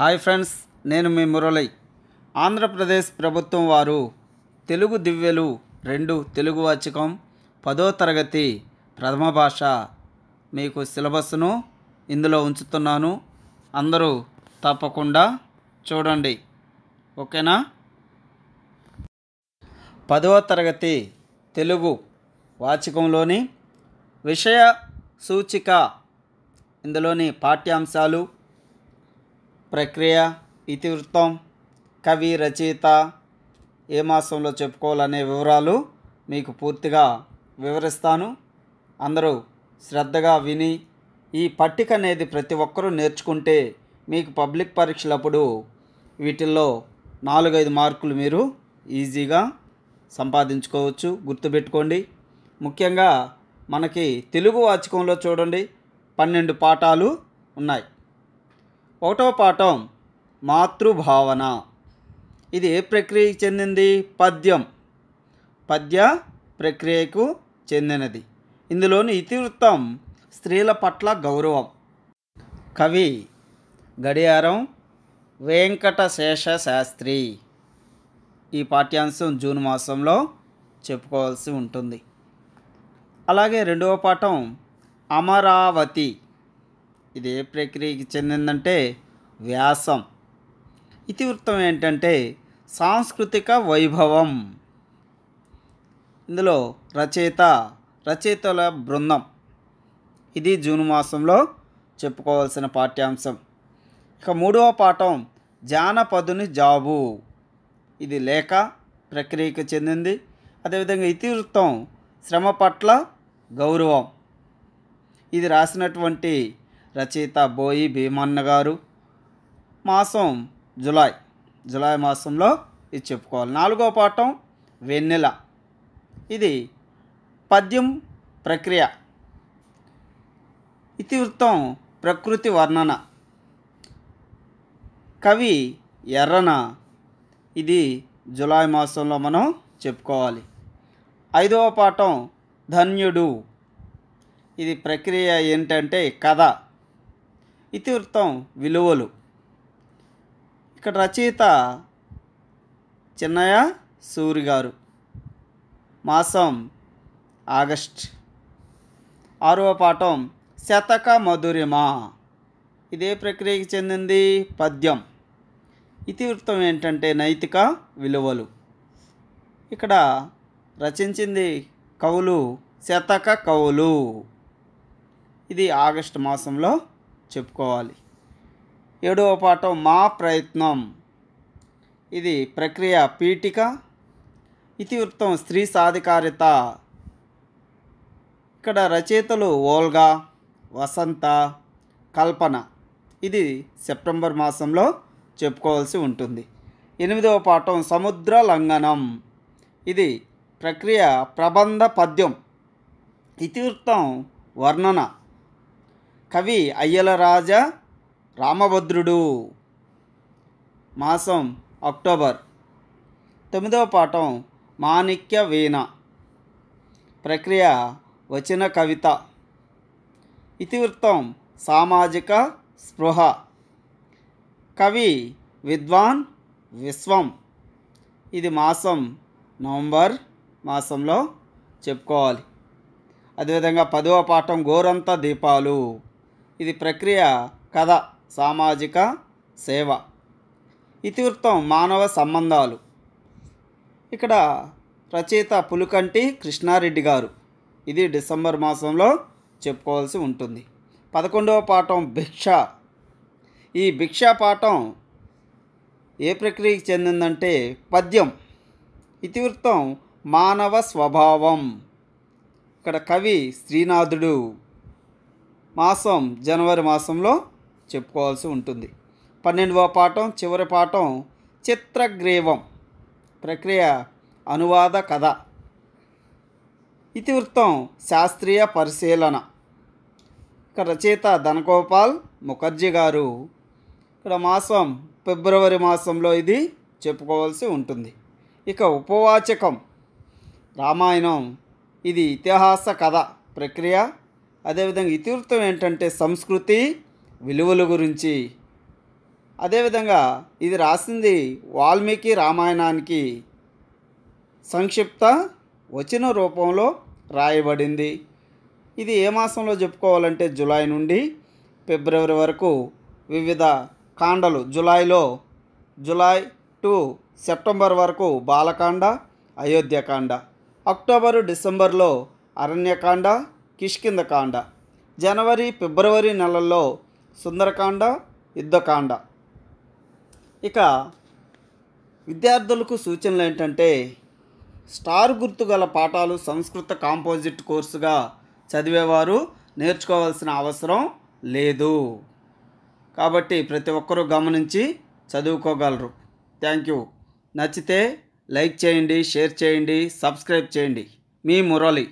hi friends నేను మీ మురళి ఆంధ్రప్రదేశ్ ప్రభుత్వం వారు తెలుగు దివ్యలు రెండు తెలుగు వాచకం పదో తరగతి ప్రథమ భాష మీకు సిలబస్ను ఇందులో ఉంచుతున్నాను అందరూ తప్పకుండా చూడండి ఓకేనా పదవ తరగతి తెలుగు వాచకంలోని విషయ సూచిక ఇందులోని పాఠ్యాంశాలు ప్రక్రియ ఇతివృత్తం కవి రచయిత ఏ మాసంలో చెప్పుకోవాలనే వివరాలు మీకు పూర్తిగా వివరిస్తాను అందరూ శ్రద్ధగా విని ఈ పట్టిక అనేది ప్రతి ఒక్కరూ నేర్చుకుంటే మీకు పబ్లిక్ పరీక్షలప్పుడు వీటిల్లో నాలుగైదు మార్కులు మీరు ఈజీగా సంపాదించుకోవచ్చు గుర్తుపెట్టుకోండి ముఖ్యంగా మనకి తెలుగు వాచకంలో చూడండి పన్నెండు పాఠాలు ఉన్నాయి ఒకటో పాఠం మాతృభావన ఇది ఏ ప్రక్రియకి చెందింది పద్యం పద్య ప్రక్రియకు చెందినది ఇందులోని ఇతివృత్తం స్త్రీల పట్ల గౌరవం కవి గడియారం వెంకటశేష శాస్త్రి ఈ పాఠ్యాంశం జూన్ మాసంలో చెప్పుకోవాల్సి ఉంటుంది అలాగే రెండవ పాఠం అమరావతి ఇది ఏ ప్రక్రియకి చెందిందంటే వ్యాసం ఇతివృత్తం ఏంటంటే సాంస్కృతిక వైభవం ఇందులో రచయిత రచయితల బృందం ఇది జూన్ మాసంలో చెప్పుకోవాల్సిన పాఠ్యాంశం ఇక మూడవ పాఠం జానపదుని జాబు ఇది లేఖ ప్రక్రియకు చెందింది అదేవిధంగా ఇతివృత్తం శ్రమ పట్ల గౌరవం ఇది రాసినటువంటి రచయిత బోయి భీమన్న గారు మాసం జులై జులై మాసంలో ఇది చెప్పుకోవాలి నాలుగో పాఠం వెన్నెల ఇది పద్యం ప్రక్రియ ఇతివృత్తం ప్రకృతి వర్ణన కవి ఎర్రన ఇది జులై మాసంలో మనం చెప్పుకోవాలి ఐదవ పాఠం ధన్యుడు ఇది ప్రక్రియ ఏంటంటే కథ ఇతివృత్తం విలువలు ఇక్కడ రచయిత చిన్నయ్య సూరి గారు మాసం ఆగస్ట్ ఆరవ పాఠం శతక మధురిమ ఇదే ప్రక్రియకి చెందింది పద్యం ఇతివృత్తం ఏంటంటే నైతిక విలువలు ఇక్కడ రచించింది కవులు శతక కవులు ఇది ఆగస్టు మాసంలో చెప్పుకోవాలి ఏడవ పాఠం మా ప్రయత్నం ఇది ప్రక్రియ పీఠిక ఇతివృత్తం స్త్రీ సాధికారిత ఇక్కడ రచయితలు ఓల్గా వసంత కల్పన ఇది సెప్టెంబర్ మాసంలో చెప్పుకోవాల్సి ఉంటుంది ఎనిమిదవ పాఠం సముద్ర లంఘనం ఇది ప్రక్రియ ప్రబంధ పద్యం ఇతివృత్తం వర్ణన కవి అయ్యలరాజ రామభద్రుడు మాసం అక్టోబర్ తొమ్మిదవ పాఠం మాణిక్య వీణ ప్రక్రియ వచన కవిత ఇతివృత్తం సామాజిక స్పృహ కవి విద్వాన్ విశ్వం ఇది మాసం నవంబర్ మాసంలో చెప్పుకోవాలి అదేవిధంగా పదవ పాఠం గోరంత దీపాలు ఇది ప్రక్రియ కథ సామాజిక సేవ ఇతివృత్తం మానవ సంబంధాలు ఇక్కడ రచయిత పులుకంటి కృష్ణారెడ్డి గారు ఇది డిసెంబర్ మాసంలో చెప్పుకోవాల్సి ఉంటుంది పదకొండవ పాఠం భిక్ష ఈ భిక్ష పాఠం ఏ ప్రక్రియకి చెందిందంటే పద్యం ఇతివృత్తం మానవ స్వభావం ఇక్కడ కవి శ్రీనాథుడు మాసం జనవరి మాసంలో చెప్పుకోవాల్సి ఉంటుంది పన్నెండవ పాఠం చివరి పాఠం చిత్రగ్రీవం ప్రక్రియ అనువాద కథ ఇతివృత్తం శాస్త్రీయ పరిశీలన ఇక్కడ రచయిత ధనగోపాల్ ముఖర్జీ గారు ఇక్కడ మాసం ఫిబ్రవరి మాసంలో ఇది చెప్పుకోవాల్సి ఉంటుంది ఇక ఉపవాచకం రామాయణం ఇది ఇతిహాస కథ ప్రక్రియ అదేవిధంగా ఇతివృత్తం ఏంటంటే సంస్కృతి విలువల గురించి అదేవిధంగా ఇది రాసింది వాల్మీకి రామాయణానికి సంక్షిప్త వచన రూపంలో రాయబడింది ఇది ఏ మాసంలో చెప్పుకోవాలంటే జులై నుండి ఫిబ్రవరి వరకు వివిధ కాండలు జులైలో జులై టు సెప్టెంబర్ వరకు బాలకాండ అయోధ్యకాండ అక్టోబరు డిసెంబర్లో అరణ్యకాండ కిష్కిందకాండ జనవరి ఫిబ్రవరి నెలల్లో సుందరకాండ యుద్ధకాండ ఇక విద్యార్థులకు సూచనలు ఏంటంటే స్టార్ గుర్తు గల పాఠాలు సంస్కృత కాంపోజిట్ కోర్సుగా చదివేవారు నేర్చుకోవాల్సిన అవసరం లేదు కాబట్టి ప్రతి ఒక్కరూ గమనించి చదువుకోగలరు థ్యాంక్ యూ నచ్చితే లైక్ చేయండి షేర్ చేయండి సబ్స్క్రైబ్ చేయండి మీ మురళి